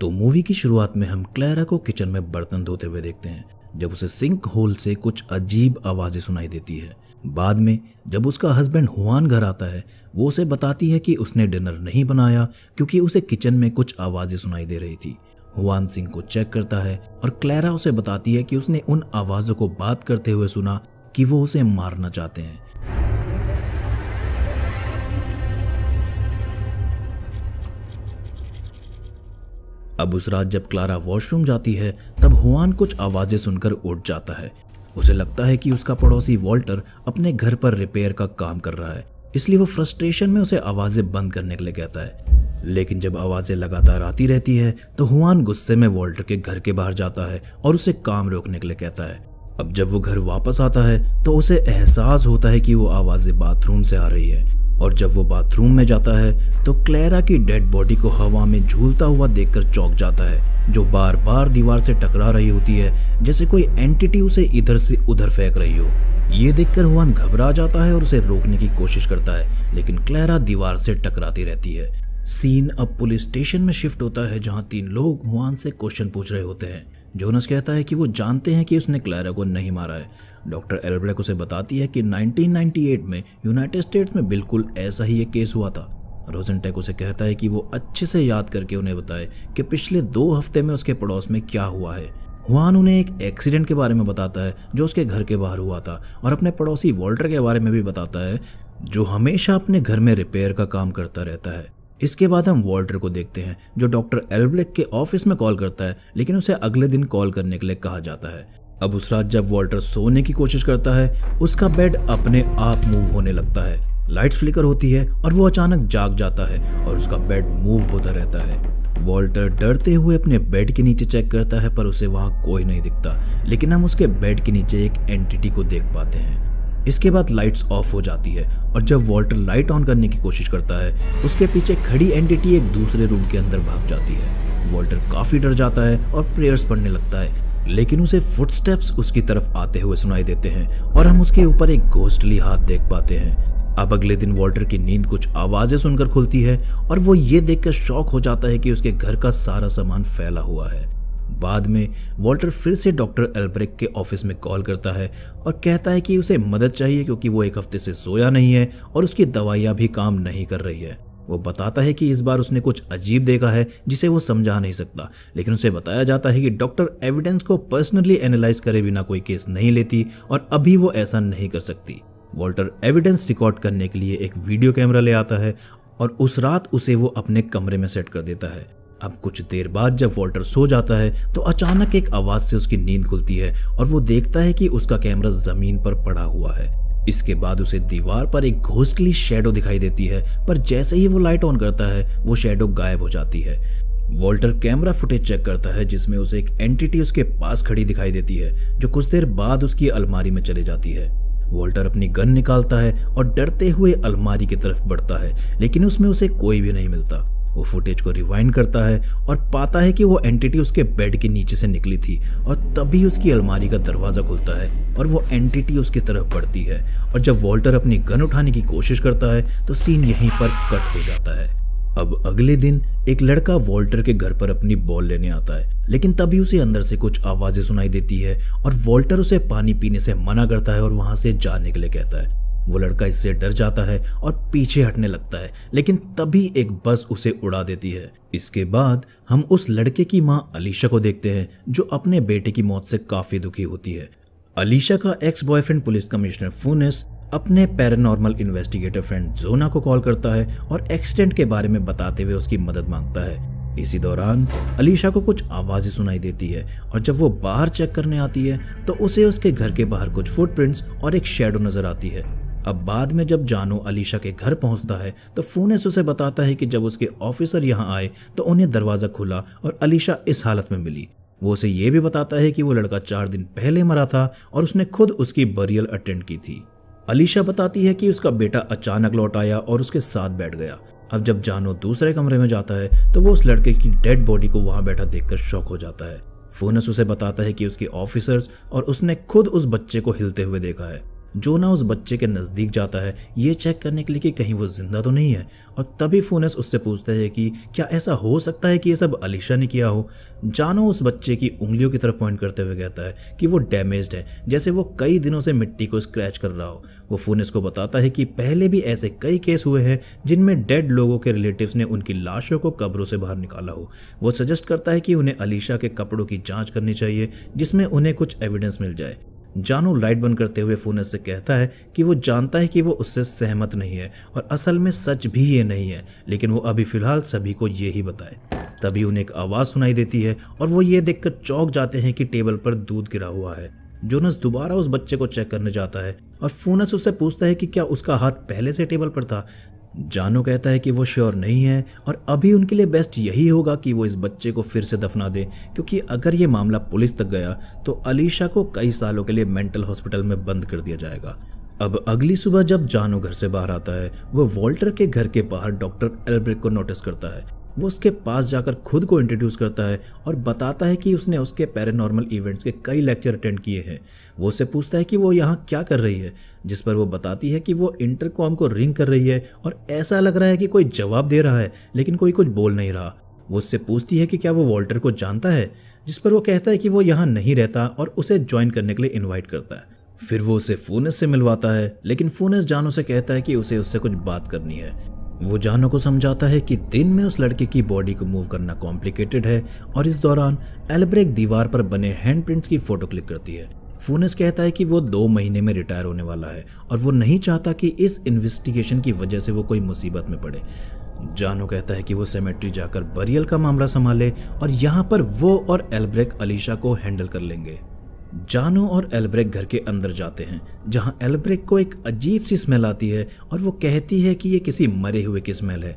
तो मूवी की शुरुआत में हम क्लैरा को किचन में बर्तन धोते हुए देखते हैं जब उसे सिंक होल से कुछ अजीब आवाज़ें सुनाई देती है बाद में जब उसका हस्बैंड हुआन घर आता है वो उसे बताती है कि उसने डिनर नहीं बनाया क्योंकि उसे किचन में कुछ आवाज़ें सुनाई दे रही थी हुआन सिंह को चेक करता है और क्लैरा उसे बताती है कि उसने उन आवाज़ों को बात करते हुए सुना कि वो उसे मारना चाहते हैं अब उस रात जब क्लारा वॉशरूम जाती है तब हुआन कुछ आवाज़ें सुनकर उठ जाता है उसे लगता है कि उसका पड़ोसी वॉल्टर अपने घर पर रिपेयर का काम कर रहा है इसलिए वो फ्रस्ट्रेशन में उसे आवाज़ें बंद करने के लिए कहता है लेकिन जब आवाज़ें लगातार आती रहती है तो हुआन गुस्से में वॉल्टर के घर के बाहर जाता है और उसे काम रोकने के लिए कहता है अब जब वो घर वापस आता है तो उसे एहसास होता है कि वो आवाज़ें बाथरूम से आ रही है और जब वो बाथरूम में जाता है तो क्लेरा की डेड बॉडी को हवा में झूलता हुआ देखकर चौंक जाता है जो बार बार दीवार से टकरा रही होती है जैसे कोई एंटिटी उसे इधर से उधर फेंक रही हो ये देखकर हुआन घबरा जाता है और उसे रोकने की कोशिश करता है लेकिन क्लेरा दीवार से टकराती रहती है सीन अब पुलिस स्टेशन में शिफ्ट होता है जहां तीन लोग हुआन से क्वेश्चन पूछ रहे होते हैं जोनस कहता है कि वो जानते हैं कि उसने क्लारा को नहीं मारा है डॉक्टर एल्ब्रेक उसे बताती है कि 1998 में यूनाइटेड स्टेट्स में बिल्कुल ऐसा ही एक केस हुआ था रोजनटेक उसे कहता है कि वो अच्छे से याद करके उन्हें बताए कि पिछले दो हफ्ते में उसके पड़ोस में क्या हुआ है हुआन उन्हें एक एक्सीडेंट के बारे में बताता है जो उसके घर के बाहर हुआ था और अपने पड़ोसी वॉल्टर के बारे में भी बताता है जो हमेशा अपने घर में रिपेयर का काम करता रहता है इसके बाद हम वॉल्टर को देखते हैं जो डॉक्टर एल्ब्लेक के ऑफिस में कॉल करता है लेकिन उसे अगले दिन कॉल करने के लिए कहा जाता है अब उस रात जब वॉल्टर सोने की कोशिश करता है उसका बेड अपने आप मूव होने लगता है लाइट फ्लिकर होती है और वो अचानक जाग जाता है और उसका बेड मूव होता रहता है वॉल्टर डरते हुए अपने बेड के नीचे चेक करता है पर उसे वहाँ कोई नहीं दिखता लेकिन हम उसके बेड के नीचे एक एंटिटी को देख पाते हैं इसके बाद लाइट्स ऑफ हो जाती है और जब वॉल्टर लाइट ऑन करने की कोशिश करता है उसके पीछे खड़ी एंटिटी एक दूसरे रूम के अंदर भाग जाती है वॉल्टर काफी डर जाता है और प्रेयर्स पढ़ने लगता है लेकिन उसे फुटस्टेप्स उसकी तरफ आते हुए सुनाई देते हैं और हम उसके ऊपर एक घोस्टली हाथ देख पाते हैं अब अगले दिन वॉल्टर की नींद कुछ आवाजें सुनकर खुलती है और वो ये देखकर शौक हो जाता है कि उसके घर का सारा सामान फैला हुआ है बाद में वॉल्टर फिर से डॉक्टर एल्ब्रेक के ऑफिस में कॉल करता है और कहता है कि उसे मदद चाहिए क्योंकि वो एक हफ्ते से सोया नहीं है और उसकी दवाइयाँ भी काम नहीं कर रही है वो बताता है कि इस बार उसने कुछ अजीब देखा है जिसे वो समझा नहीं सकता लेकिन उसे बताया जाता है कि डॉक्टर एविडेंस को पर्सनली एनालाइज करे बिना कोई केस नहीं लेती और अभी वो ऐसा नहीं कर सकती वॉल्टर एविडेंस रिकॉर्ड करने के लिए एक वीडियो कैमरा ले आता है और उस रात उसे वो अपने कमरे में सेट कर देता है अब कुछ देर बाद जब वॉल्टर सो जाता है तो अचानक एक आवाज से उसकी नींद खुलती है और वो देखता है कि उसका कैमरा जमीन पर पड़ा हुआ है इसके बाद उसे दीवार पर एक घोस्टली शेडो दिखाई देती है पर जैसे ही वो लाइट ऑन करता है वो शेडो गायब हो जाती है वॉल्टर कैमरा फुटेज चेक करता है जिसमें उसे एक एंटिटी उसके पास खड़ी दिखाई देती है जो कुछ देर बाद उसकी अलमारी में चले जाती है वॉल्टर अपनी गन निकालता है और डरते हुए अलमारी की तरफ बढ़ता है लेकिन उसमें उसे कोई भी नहीं मिलता वो फुटेज को रिवाइंड करता है और पाता है कि वो एंटिटी उसके बेड के नीचे से निकली थी और तभी उसकी अलमारी का दरवाज़ा खुलता है और वो एंटिटी उसकी तरफ बढ़ती है और जब वॉल्टर अपनी गन उठाने की कोशिश करता है तो सीन यहीं पर कट हो जाता है अब अगले दिन एक लड़का वॉल्टर के घर पर अपनी बॉल लेने आता है लेकिन तभी उसे अंदर से कुछ आवाजें सुनाई देती है और वॉल्टर उसे पानी पीने से मना करता है और वहां से जाने के लिए कहता है वो लड़का इससे डर जाता है और पीछे हटने लगता है लेकिन तभी एक बस उसे उड़ा देती है इसके बाद हम उस लड़के की माँ अलीशा को देखते हैं जो अपने बेटे की मौत से काफी दुखी होती है अलीशा का एक्स बॉयफ्रेंड पुलिस कमिश्नर फूनिस अपने पैरानॉर्मल इन्वेस्टिगेटर फ्रेंड जोना को कॉल करता है और एक्सीडेंट के बारे में बताते हुए उसकी मदद मांगता है इसी दौरान अलीशा को कुछ आवाज़ें सुनाई देती है और जब वो बाहर चेक करने आती है तो उसे उसके घर के बाहर कुछ फुटप्रिंट्स और एक शेडो नज़र आती है अब बाद में जब जानू अलीशा के घर पहुंचता है तो फूनेस उसे बताता है कि जब उसके ऑफिसर यहाँ आए तो उन्हें दरवाज़ा खुला और अलीशा इस हालत में मिली वो उसे यह भी बताता है कि वो लड़का चार दिन पहले मरा था और उसने खुद उसकी बरियल अटेंड की थी अलीशा बताती है कि उसका बेटा अचानक लौट आया और उसके साथ बैठ गया अब जब जानो दूसरे कमरे में जाता है तो वो उस लड़के की डेड बॉडी को वहां बैठा देखकर शौक हो जाता है फोनस उसे बताता है कि उसके ऑफिसर्स और उसने खुद उस बच्चे को हिलते हुए देखा है जोना उस बच्चे के नज़दीक जाता है ये चेक करने के लिए कि कहीं वो ज़िंदा तो नहीं है और तभी फोनेस उससे पूछता है कि क्या ऐसा हो सकता है कि ये सब अलीशा ने किया हो जानो उस बच्चे की उंगलियों की तरफ पॉइंट करते हुए कहता है कि वो डैमेज है जैसे वो कई दिनों से मिट्टी को स्क्रैच कर रहा हो वो फोनेस को बताता है कि पहले भी ऐसे कई केस हुए हैं जिनमें डेड लोगों के रिलेटिव ने उनकी लाशों को कब्रों से बाहर निकाला हो वो सजेस्ट करता है कि उन्हें अलीशा के कपड़ों की जाँच करनी चाहिए जिसमें उन्हें कुछ एविडेंस मिल जाए जानू लाइट बंद करते हुए फोन से कहता है कि वो जानता है कि वो उससे सहमत नहीं है और असल में सच भी ये नहीं है लेकिन वो अभी फिलहाल सभी को ये ही बताए तभी उन्हें एक आवाज़ सुनाई देती है और वो ये देखकर चौंक जाते हैं कि टेबल पर दूध गिरा हुआ है जोनस दोबारा उस बच्चे को चेक करने जाता है और फोनस उससे पूछता है कि क्या उसका हाथ पहले से टेबल पर था जानू कहता है कि वो श्योर नहीं है और अभी उनके लिए बेस्ट यही होगा कि वो इस बच्चे को फिर से दफना दे क्योंकि अगर ये मामला पुलिस तक गया तो अलीशा को कई सालों के लिए मेंटल हॉस्पिटल में बंद कर दिया जाएगा अब अगली सुबह जब जानो घर से बाहर आता है वो वॉल्टर के घर के बाहर डॉक्टर एल्ब्रिक को नोटिस करता है वो उसके पास जाकर खुद को इंट्रोड्यूस करता है और बताता है कि उसने उसके पैरानॉर्मल इवेंट्स के कई लेक्चर अटेंड किए हैं वो उससे पूछता है कि वो यहाँ क्या कर रही है जिस पर वो बताती है कि वो इंटरकॉम को रिंग कर रही है और ऐसा लग रहा है कि कोई जवाब दे रहा है लेकिन कोई कुछ बोल नहीं रहा वो उससे पूछती है कि क्या वो वॉल्टर को जानता है जिस पर वो कहता है कि वो यहाँ नहीं रहता और उसे ज्वाइन करने के लिए इन्वाइट करता है फिर वो उसे फोनस से मिलवाता है लेकिन फोनस जान उसे कहता है कि उसे उससे कुछ बात करनी है वो जानो को समझाता है कि दिन में उस लड़के की बॉडी को मूव करना कॉम्प्लिकेटेड है और इस दौरान एल्ब्रेक दीवार पर बने हैंड प्रिंट्स की फोटो क्लिक करती है फोनस कहता है कि वो दो महीने में रिटायर होने वाला है और वो नहीं चाहता कि इस इन्वेस्टिगेशन की वजह से वो कोई मुसीबत में पड़े जानो कहता है कि वो सेमेट्री जाकर बरियल का मामला संभाले और यहाँ पर वो और एल्ब्रेक अलीशा को हैंडल कर लेंगे जानो और एल्ब्रेक घर के अंदर जाते हैं जहां एल्ब्रेक को एक अजीब सी स्मेल आती है और वो कहती है कि ये किसी मरे हुए की स्मेल है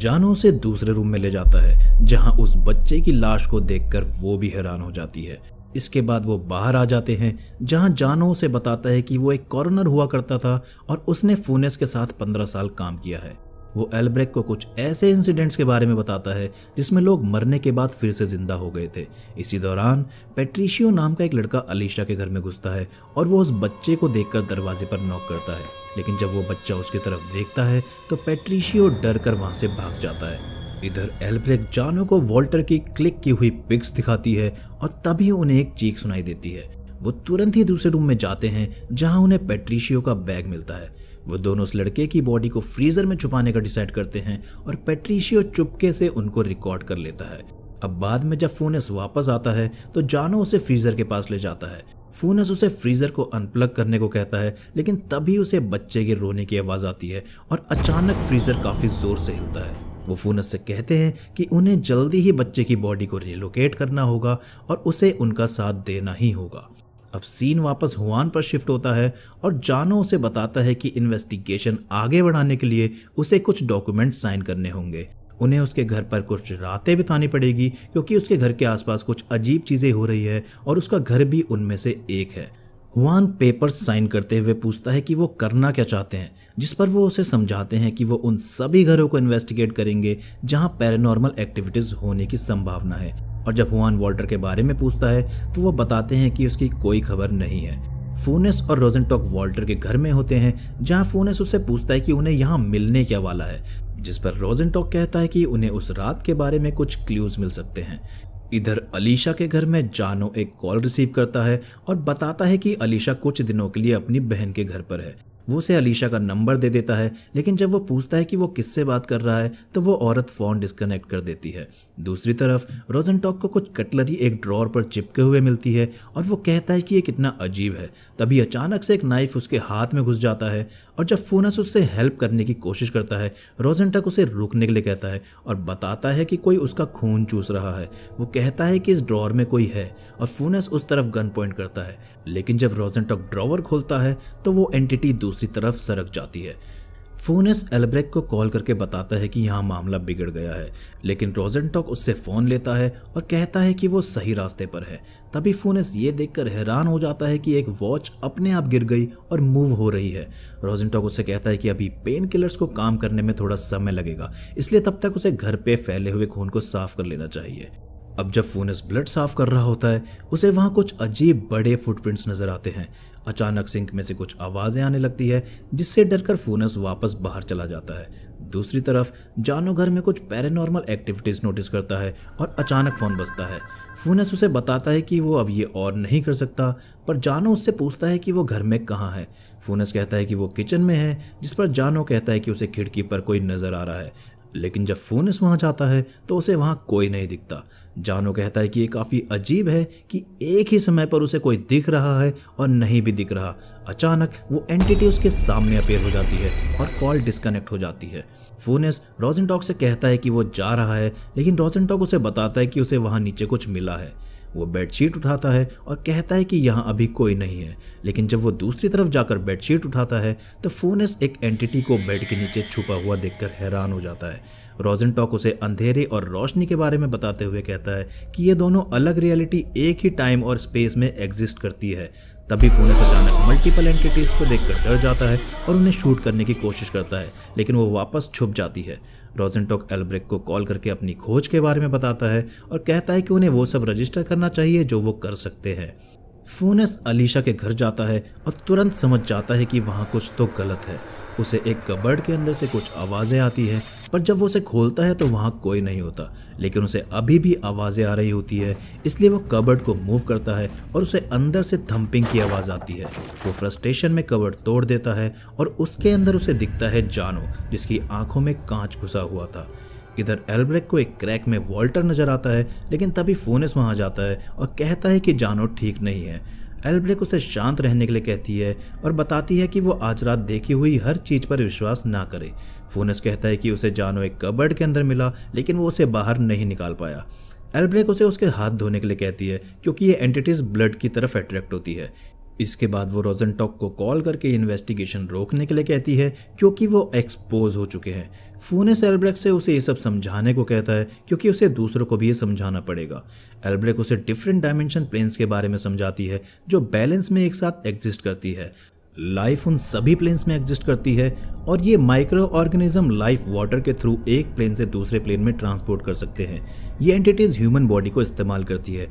जानो उसे दूसरे रूम में ले जाता है जहां उस बच्चे की लाश को देखकर वो भी हैरान हो जाती है इसके बाद वो बाहर आ जाते हैं जहां जानो उसे बताता है कि वो एक कॉर्नर हुआ करता था और उसने फूनेस के साथ पंद्रह साल काम किया है वो एल्ब्रेक को कुछ ऐसे इंसिडेंट्स के बारे में बताता है जिसमें लोग मरने के बाद फिर से जिंदा हो गए थे इसी दौरान पेट्रिशियो नाम का एक लड़का अलीशा के घर में घुसता है और वो उस बच्चे को देखकर दरवाजे पर नॉक करता है लेकिन जब वो बच्चा उसकी तरफ देखता है तो पेट्रिशियो डर कर वहाँ से भाग जाता है इधर एल्ब्रेक जानो को वॉल्टर की क्लिक की हुई पिक्स दिखाती है और तभी उन्हें एक चीख सुनाई देती है वो तुरंत ही दूसरे रूम में जाते हैं जहां उन्हें पेट्रिशियो का बैग मिलता है वो दोनों उस लड़के की बॉडी को फ्रीजर में छुपाने का डिसाइड करते हैं और पेट्रीशियो चुपके से उनको रिकॉर्ड कर लेता है अब बाद में जब फोनस वापस आता है तो जानो उसे फ्रीजर के पास ले जाता है फोनस उसे फ्रीजर को अनप्लग करने को कहता है लेकिन तभी उसे बच्चे के रोने की आवाज़ आती है और अचानक फ्रीजर काफ़ी ज़ोर से हिलता है वो फोनस से कहते हैं कि उन्हें जल्दी ही बच्चे की बॉडी को रिलोकेट करना होगा और उसे उनका साथ देना ही होगा अब सीन वापस हुआन पर शिफ्ट होता है और जानो उसे बताता है कि इन्वेस्टिगेशन आगे बढ़ाने के लिए उसे कुछ डॉक्यूमेंट साइन करने होंगे उन्हें उसके घर पर कुछ रातें बितानी पड़ेगी क्योंकि उसके घर के आसपास कुछ अजीब चीज़ें हो रही है और उसका घर भी उनमें से एक है हुआन पेपर साइन करते हुए पूछता है कि वो करना क्या चाहते हैं जिस पर वो उसे समझाते हैं कि वो उन सभी घरों को इन्वेस्टिगेट करेंगे जहां पैरानॉर्मल एक्टिविटीज़ होने की संभावना है और जब हुआन वॉल्टर के बारे में पूछता है तो वो बताते हैं कि उसकी कोई खबर नहीं है फोनेस और रोजनटॉक वॉल्टर के घर में होते हैं जहां फोनेस उससे पूछता है कि उन्हें यहाँ मिलने क्या वाला है जिस पर रोजनटॉक कहता है कि उन्हें उस रात के बारे में कुछ क्ल्यूज मिल सकते हैं इधर अलीशा के घर में जानो एक कॉल रिसीव करता है और बताता है कि अलीशा कुछ दिनों के लिए अपनी बहन के घर पर है वो उसे अलीशा का नंबर दे देता है लेकिन जब वो पूछता है कि वो किससे बात कर रहा है तो वो औरत फ़ोन डिस्कनेक्ट कर देती है दूसरी तरफ रोजन टॉक को कुछ कटलरी एक ड्रॉर पर चिपके हुए मिलती है और वो कहता है कि ये कितना अजीब है तभी अचानक से एक नाइफ उसके हाथ में घुस जाता है और जब फोनस उससे हेल्प करने की कोशिश करता है रोजेंटक उसे रोकने के लिए कहता है और बताता है कि कोई उसका खून चूस रहा है वो कहता है कि इस ड्रॉर में कोई है और फोनस उस तरफ गन पॉइंट करता है लेकिन जब रोजेंटक ड्रॉवर खोलता है तो वो एंटिटी दूसरी तरफ सरक जाती है फोनस एल्ब्रेक को कॉल करके बताता है कि यहाँ मामला बिगड़ गया है लेकिन रोजेंटॉक उससे फ़ोन लेता है और कहता है कि वो सही रास्ते पर है तभी फोनस ये देखकर हैरान हो जाता है कि एक वॉच अपने आप गिर गई और मूव हो रही है रोजेंटॉक उससे कहता है कि अभी पेन किलर्स को काम करने में थोड़ा समय लगेगा इसलिए तब तक उसे घर पे फैले हुए खून को साफ कर लेना चाहिए अब जब फोनस ब्लड साफ कर रहा होता है उसे वहाँ कुछ अजीब बड़े फुटप्रिंट्स नजर आते हैं अचानक सिंक में से कुछ आवाज़ें आने लगती है जिससे डरकर फोनस वापस बाहर चला जाता है दूसरी तरफ जानो घर में कुछ पैरानॉर्मल एक्टिविटीज़ नोटिस करता है और अचानक फ़ोन बजता है फोनस उसे बताता है कि वो अब ये और नहीं कर सकता पर जानो उससे पूछता है कि वो घर में कहाँ है फोनस कहता है कि वो किचन में है जिस पर जानो कहता है कि उसे खिड़की पर कोई नज़र आ रहा है लेकिन जब फोनस वहां जाता है तो उसे वहां कोई नहीं दिखता जानो कहता है कि ये काफ़ी अजीब है कि एक ही समय पर उसे कोई दिख रहा है और नहीं भी दिख रहा अचानक वो एंटिटी उसके सामने अपेयर हो जाती है और कॉल डिस्कनेक्ट हो जाती है फोनिस रोजनटॉक से कहता है कि वो जा रहा है लेकिन रोजनटॉक उसे बताता है कि उसे वहां नीचे कुछ मिला है वो बेडशीट उठाता है और कहता है कि यहाँ अभी कोई नहीं है लेकिन जब वो दूसरी तरफ जाकर बेडशीट उठाता है तो फोनस एक एंटिटी को बेड के नीचे छुपा हुआ देखकर हैरान हो जाता है रॉजन टॉक उसे अंधेरे और रोशनी के बारे में बताते हुए कहता है कि ये दोनों अलग रियलिटी एक ही टाइम और स्पेस में एग्जिस्ट करती है तभी फोनस अचानक मल्टीपल एंटिटीज को देखकर डर जाता है और उन्हें शूट करने की कोशिश करता है लेकिन वो वापस छुप जाती है रोजेंटोक एल्ब्रेक को कॉल करके अपनी खोज के बारे में बताता है और कहता है कि उन्हें वो सब रजिस्टर करना चाहिए जो वो कर सकते हैं फोनस अलीशा के घर जाता है और तुरंत समझ जाता है कि वहाँ कुछ तो गलत है उसे एक कबर्ड के अंदर से कुछ आवाज़ें आती है पर जब वो उसे खोलता है तो वहाँ कोई नहीं होता लेकिन उसे अभी भी आवाज़ें आ रही होती है इसलिए वो कबर्ड को मूव करता है और उसे अंदर से थम्पिंग की आवाज़ आती है वो फ्रस्ट्रेशन में कबर्ड तोड़ देता है और उसके अंदर उसे दिखता है जानो जिसकी आंखों में कांच घुसा हुआ था इधर एल्ब्रेक को एक क्रैक में वॉल्टर नजर आता है लेकिन तभी फोनेस वहाँ जाता है और कहता है कि जानो ठीक नहीं है एल्ब्रेक उसे शांत रहने के लिए कहती है और बताती है कि वो आज रात देखी हुई हर चीज पर विश्वास ना करे फोनस कहता है कि उसे जानो एक कबर्ड के अंदर मिला लेकिन वो उसे बाहर नहीं निकाल पाया एल्ब्रेक उसे उसके हाथ धोने के लिए कहती है क्योंकि ये एंटिटीज ब्लड की तरफ अट्रैक्ट होती है इसके बाद वो रोजनटॉक को कॉल करके इन्वेस्टिगेशन रोकने के लिए कहती है क्योंकि वो एक्सपोज हो चुके हैं से एल्ब्रेक से उसे ये सब समझाने को कहता है क्योंकि उसे दूसरों को भी ये समझाना पड़ेगा एल्ब्रेक उसे डिफरेंट डायमेंशन प्लेन्स के बारे में समझाती है जो बैलेंस में एक साथ एग्जिस्ट करती है लाइफ उन सभी प्लेन्स में एग्जिस्ट करती है और ये माइक्रो ऑर्गेनिज्म लाइफ वाटर के थ्रू एक प्लेन से दूसरे प्लेन में ट्रांसपोर्ट कर सकते हैं ये एंटिटीज़ ह्यूमन बॉडी को इस्तेमाल करती है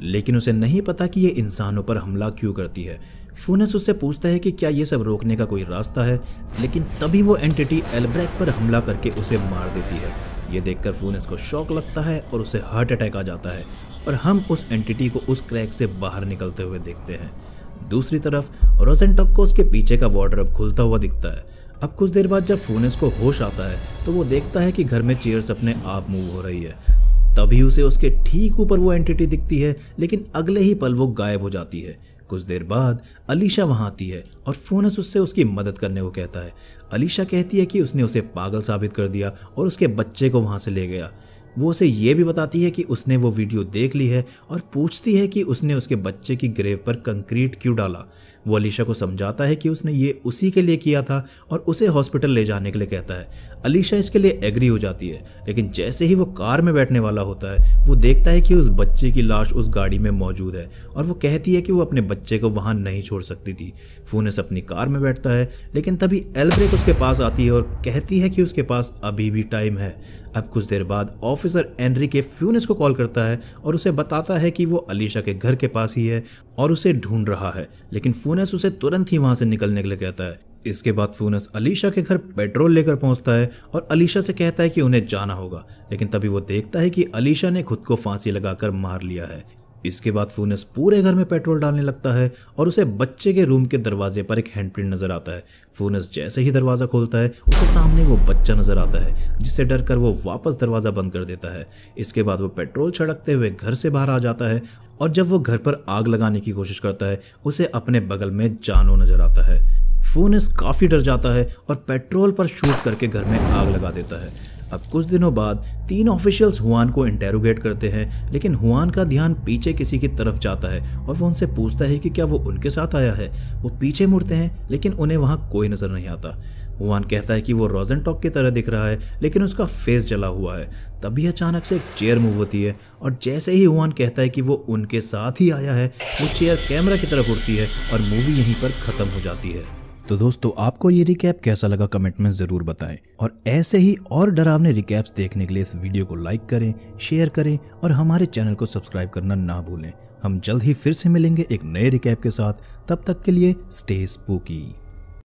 लेकिन उसे नहीं पता कि ये इंसानों पर हमला क्यों करती है फूनस उससे पूछता है कि क्या ये सब रोकने का कोई रास्ता है लेकिन तभी वो एंटिटी एलब्रैक पर हमला करके उसे मार देती है ये देखकर फूनस को शौक लगता है और उसे हार्ट अटैक आ जाता है और हम उस एंटिटी को उस क्रैक से बाहर निकलते हुए देखते हैं दूसरी तरफ रोजेंटॉक को उसके पीछे का अब खुलता हुआ दिखता है अब कुछ देर बाद जब फूनस को होश आता है तो वो देखता है कि घर में चेयर्स अपने आप मूव हो रही है तभी उसे उसके ठीक ऊपर वो एंटिटी दिखती है लेकिन अगले ही पल वो गायब हो जाती है कुछ देर बाद अलीशा वहाँ आती है और फोनस उससे उसकी मदद करने को कहता है अलीशा कहती है कि उसने उसे पागल साबित कर दिया और उसके बच्चे को वहाँ से ले गया वो उसे ये भी बताती है कि उसने वो वीडियो देख ली है और पूछती है कि उसने उसके बच्चे की ग्रेव पर कंक्रीट क्यों डाला वो अलीशा को समझाता है कि उसने ये उसी के लिए किया था और उसे हॉस्पिटल ले जाने के लिए कहता है अलीशा इसके लिए एग्री हो जाती है लेकिन जैसे ही वो कार में बैठने वाला होता है वो देखता है कि उस बच्चे की लाश उस गाड़ी में मौजूद है और वो कहती है कि वो अपने बच्चे को वहाँ नहीं छोड़ सकती थी फूनस अपनी कार में बैठता है लेकिन तभी एलब्रेक उसके पास आती है और कहती है कि उसके पास अभी भी टाइम है अब कुछ देर बाद ऑफिसर एनरी के फ्यूनिस को कॉल करता है और उसे बताता है कि वो अलीशा के घर के पास ही है और उसे ढूंढ रहा है लेकिन फ्यूनस उसे तुरंत ही वहां से निकलने के लिए कहता है इसके बाद फ्यूनस अलीशा के घर पेट्रोल लेकर पहुंचता है और अलीशा से कहता है कि उन्हें जाना होगा लेकिन तभी वो देखता है कि अलीशा ने खुद को फांसी लगाकर मार लिया है इसके बाद फूनस पूरे घर में पेट्रोल डालने लगता है और उसे बच्चे के रूम के दरवाजे पर एक हैंड प्रिंट नजर आता है फूनस जैसे ही दरवाज़ा खोलता है उसे सामने वो बच्चा नजर आता है जिससे डर कर वो वापस दरवाज़ा बंद कर देता है इसके बाद वो पेट्रोल छड़कते हुए घर से बाहर आ जाता है और जब वो घर पर आग लगाने की कोशिश करता है उसे अपने बगल में जानो नजर आता है फूनस काफ़ी डर जाता है और पेट्रोल पर शूट करके घर में आग लगा देता है अब कुछ दिनों बाद तीन ऑफिशियल्स हुआन को इंटेरोगेट करते हैं लेकिन हुआन का ध्यान पीछे किसी की तरफ जाता है और वो उनसे पूछता है कि क्या वो उनके साथ आया है वो पीछे मुड़ते हैं लेकिन उन्हें वहाँ कोई नज़र नहीं आता हुआन कहता है कि वो रोजन टॉक की तरह दिख रहा है लेकिन उसका फेस जला हुआ है तभी अचानक से एक चेयर मूव होती है और जैसे ही हुआन कहता है कि वो उनके साथ ही आया है वो चेयर कैमरा की तरफ उड़ती है और मूवी यहीं पर ख़त्म हो जाती है तो दोस्तों आपको ये रिकैप कैसा लगा कमेंट में ज़रूर बताएं और ऐसे ही और डरावने रिकैप्स देखने के लिए इस वीडियो को लाइक करें शेयर करें और हमारे चैनल को सब्सक्राइब करना ना भूलें हम जल्द ही फिर से मिलेंगे एक नए रिकैप के साथ तब तक के लिए स्टे स्पूकी